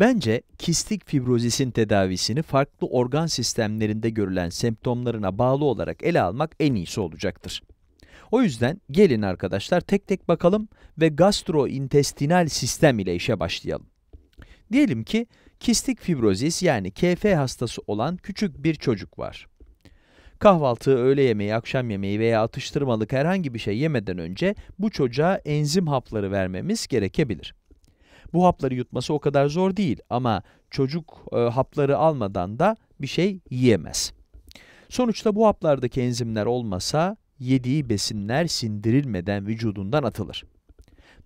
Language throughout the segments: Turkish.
Bence kistik fibrozisin tedavisini farklı organ sistemlerinde görülen semptomlarına bağlı olarak ele almak en iyisi olacaktır. O yüzden gelin arkadaşlar tek tek bakalım ve gastrointestinal sistem ile işe başlayalım. Diyelim ki kistik fibrozis yani KF hastası olan küçük bir çocuk var. Kahvaltı, öğle yemeği, akşam yemeği veya atıştırmalık herhangi bir şey yemeden önce bu çocuğa enzim hapları vermemiz gerekebilir. Bu hapları yutması o kadar zor değil ama çocuk e, hapları almadan da bir şey yiyemez. Sonuçta bu haplardaki enzimler olmasa yediği besinler sindirilmeden vücudundan atılır.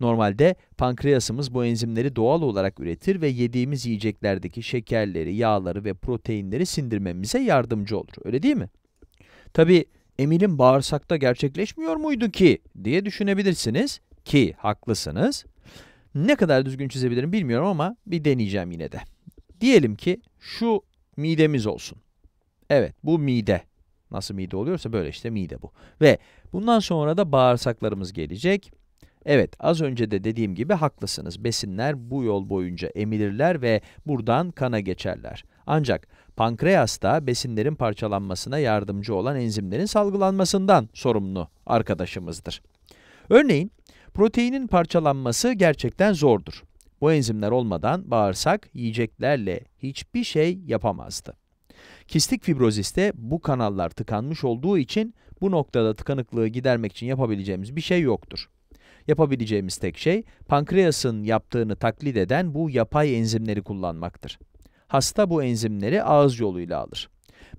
Normalde pankreasımız bu enzimleri doğal olarak üretir ve yediğimiz yiyeceklerdeki şekerleri, yağları ve proteinleri sindirmemize yardımcı olur. Öyle değil mi? Tabi emilim bağırsakta gerçekleşmiyor muydu ki diye düşünebilirsiniz ki haklısınız. Ne kadar düzgün çizebilirim bilmiyorum ama bir deneyeceğim yine de. Diyelim ki şu midemiz olsun. Evet bu mide. Nasıl mide oluyorsa böyle işte mide bu. Ve bundan sonra da bağırsaklarımız gelecek. Evet az önce de dediğim gibi haklısınız. Besinler bu yol boyunca emilirler ve buradan kana geçerler. Ancak pankreasta besinlerin parçalanmasına yardımcı olan enzimlerin salgılanmasından sorumlu arkadaşımızdır. Örneğin Proteinin parçalanması gerçekten zordur. Bu enzimler olmadan bağırsak yiyeceklerle hiçbir şey yapamazdı. Kistik fibroziste bu kanallar tıkanmış olduğu için bu noktada tıkanıklığı gidermek için yapabileceğimiz bir şey yoktur. Yapabileceğimiz tek şey pankreasın yaptığını taklit eden bu yapay enzimleri kullanmaktır. Hasta bu enzimleri ağız yoluyla alır.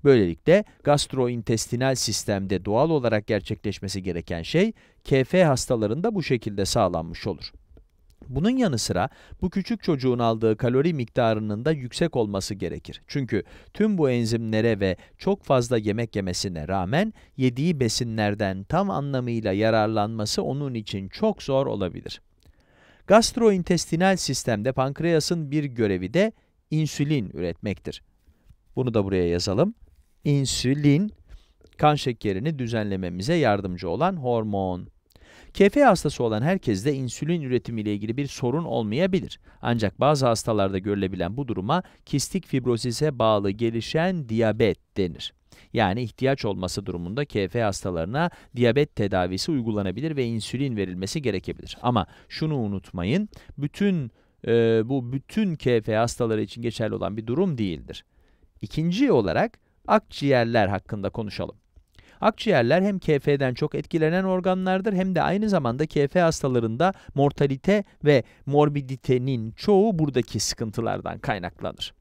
Böylelikle gastrointestinal sistemde doğal olarak gerçekleşmesi gereken şey KF hastalarında bu şekilde sağlanmış olur. Bunun yanı sıra bu küçük çocuğun aldığı kalori miktarının da yüksek olması gerekir. Çünkü tüm bu enzimlere ve çok fazla yemek yemesine rağmen yediği besinlerden tam anlamıyla yararlanması onun için çok zor olabilir. Gastrointestinal sistemde pankreasın bir görevi de insülin üretmektir. Bunu da buraya yazalım insülin kan şekerini düzenlememize yardımcı olan hormon. KF hastası olan herkeste insülin üretimi ile ilgili bir sorun olmayabilir. Ancak bazı hastalarda görülebilen bu duruma kistik fibrozise bağlı gelişen diyabet denir. Yani ihtiyaç olması durumunda KF hastalarına diyabet tedavisi uygulanabilir ve insülin verilmesi gerekebilir. Ama şunu unutmayın, bütün e, bu bütün KF hastaları için geçerli olan bir durum değildir. İkinci olarak Akciğerler hakkında konuşalım. Akciğerler hem KF'den çok etkilenen organlardır hem de aynı zamanda KF hastalarında mortalite ve morbiditenin çoğu buradaki sıkıntılardan kaynaklanır.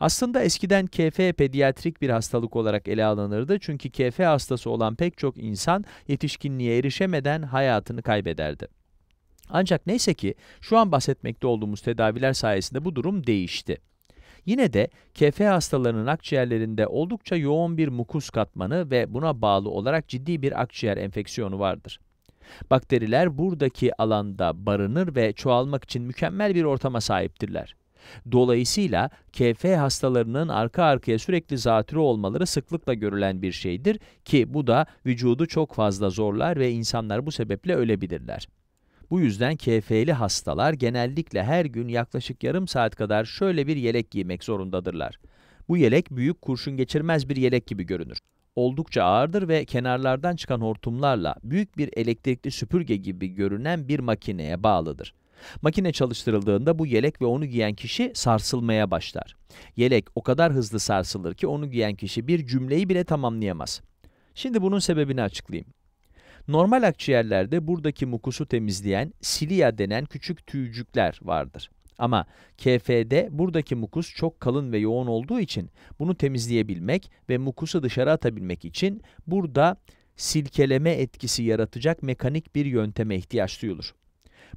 Aslında eskiden KF pediatrik bir hastalık olarak ele alınırdı çünkü KF hastası olan pek çok insan yetişkinliğe erişemeden hayatını kaybederdi. Ancak neyse ki şu an bahsetmekte olduğumuz tedaviler sayesinde bu durum değişti. Yine de KF hastalarının akciğerlerinde oldukça yoğun bir mukus katmanı ve buna bağlı olarak ciddi bir akciğer enfeksiyonu vardır. Bakteriler buradaki alanda barınır ve çoğalmak için mükemmel bir ortama sahiptirler. Dolayısıyla KF hastalarının arka arkaya sürekli zatürre olmaları sıklıkla görülen bir şeydir ki bu da vücudu çok fazla zorlar ve insanlar bu sebeple ölebilirler. Bu yüzden KF'li hastalar genellikle her gün yaklaşık yarım saat kadar şöyle bir yelek giymek zorundadırlar. Bu yelek büyük kurşun geçirmez bir yelek gibi görünür. Oldukça ağırdır ve kenarlardan çıkan hortumlarla büyük bir elektrikli süpürge gibi görünen bir makineye bağlıdır. Makine çalıştırıldığında bu yelek ve onu giyen kişi sarsılmaya başlar. Yelek o kadar hızlı sarsılır ki onu giyen kişi bir cümleyi bile tamamlayamaz. Şimdi bunun sebebini açıklayayım. Normal akciğerlerde buradaki mukusu temizleyen silia denen küçük tüycükler vardır. Ama KF'de buradaki mukus çok kalın ve yoğun olduğu için bunu temizleyebilmek ve mukusu dışarı atabilmek için burada silkeleme etkisi yaratacak mekanik bir yönteme ihtiyaç duyulur.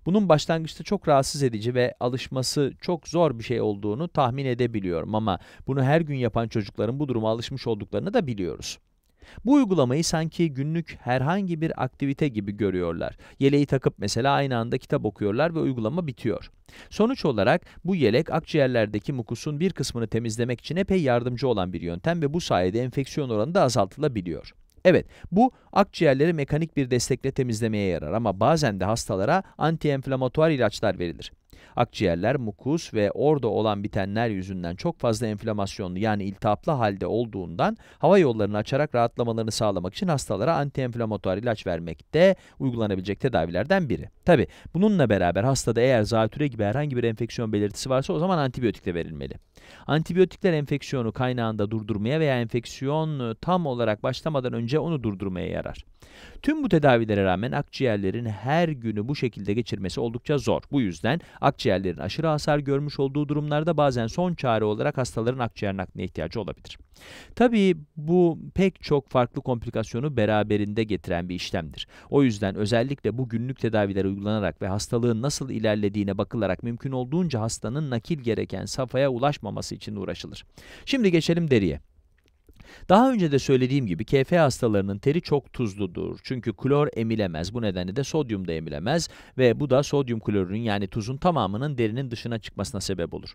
Bunun başlangıçta çok rahatsız edici ve alışması çok zor bir şey olduğunu tahmin edebiliyorum ama bunu her gün yapan çocukların bu duruma alışmış olduklarını da biliyoruz. Bu uygulamayı sanki günlük herhangi bir aktivite gibi görüyorlar. Yeleği takıp mesela aynı anda kitap okuyorlar ve uygulama bitiyor. Sonuç olarak bu yelek akciğerlerdeki mukusun bir kısmını temizlemek için epey yardımcı olan bir yöntem ve bu sayede enfeksiyon oranı da azaltılabiliyor. Evet, bu akciğerleri mekanik bir destekle temizlemeye yarar ama bazen de hastalara anti ilaçlar verilir. Akciğerler, mukus ve orada olan bitenler yüzünden çok fazla enflamasyonlu yani iltihaplı halde olduğundan hava yollarını açarak rahatlamalarını sağlamak için hastalara antienflamatuar ilaç vermek de uygulanabilecek tedavilerden biri. Tabi bununla beraber hastada eğer zatüre gibi herhangi bir enfeksiyon belirtisi varsa o zaman antibiyotik de verilmeli. Antibiyotikler enfeksiyonu kaynağında durdurmaya veya enfeksiyon e, tam olarak başlamadan önce onu durdurmaya yarar. Tüm bu tedavilere rağmen akciğerlerin her günü bu şekilde geçirmesi oldukça zor. Bu yüzden Akciğerlerin aşırı hasar görmüş olduğu durumlarda bazen son çare olarak hastaların akciğer nakline ihtiyacı olabilir. Tabii bu pek çok farklı komplikasyonu beraberinde getiren bir işlemdir. O yüzden özellikle bu günlük tedaviler uygulanarak ve hastalığın nasıl ilerlediğine bakılarak mümkün olduğunca hastanın nakil gereken safhaya ulaşmaması için uğraşılır. Şimdi geçelim deriye. Daha önce de söylediğim gibi KF hastalarının teri çok tuzludur. Çünkü klor emilemez. Bu nedenle de sodyum da emilemez ve bu da sodyum klorürün yani tuzun tamamının derinin dışına çıkmasına sebep olur.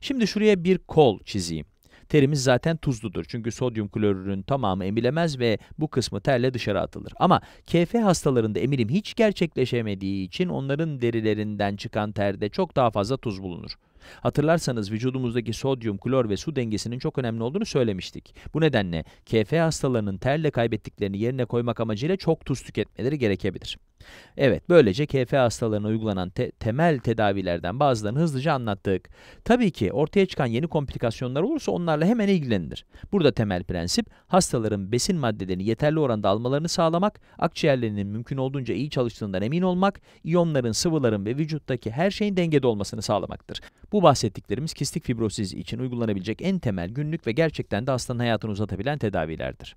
Şimdi şuraya bir kol çizeyim. Terimiz zaten tuzludur çünkü sodyum klorürün tamamı emilemez ve bu kısmı terle dışarı atılır. Ama KF hastalarında emilim hiç gerçekleşemediği için onların derilerinden çıkan terde çok daha fazla tuz bulunur. Hatırlarsanız vücudumuzdaki sodyum, klor ve su dengesinin çok önemli olduğunu söylemiştik. Bu nedenle KF hastalarının terle kaybettiklerini yerine koymak amacıyla çok tuz tüketmeleri gerekebilir. Evet, böylece KF hastalarına uygulanan te temel tedavilerden bazılarını hızlıca anlattık. Tabii ki ortaya çıkan yeni komplikasyonlar olursa onlarla hemen ilgilenilir. Burada temel prensip, hastaların besin maddelerini yeterli oranda almalarını sağlamak, akciğerlerinin mümkün olduğunca iyi çalıştığından emin olmak, iyonların, sıvıların ve vücuttaki her şeyin dengede olmasını sağlamaktır. Bu bahsettiklerimiz kistik fibrosis için uygulanabilecek en temel günlük ve gerçekten de hastanın hayatını uzatabilen tedavilerdir.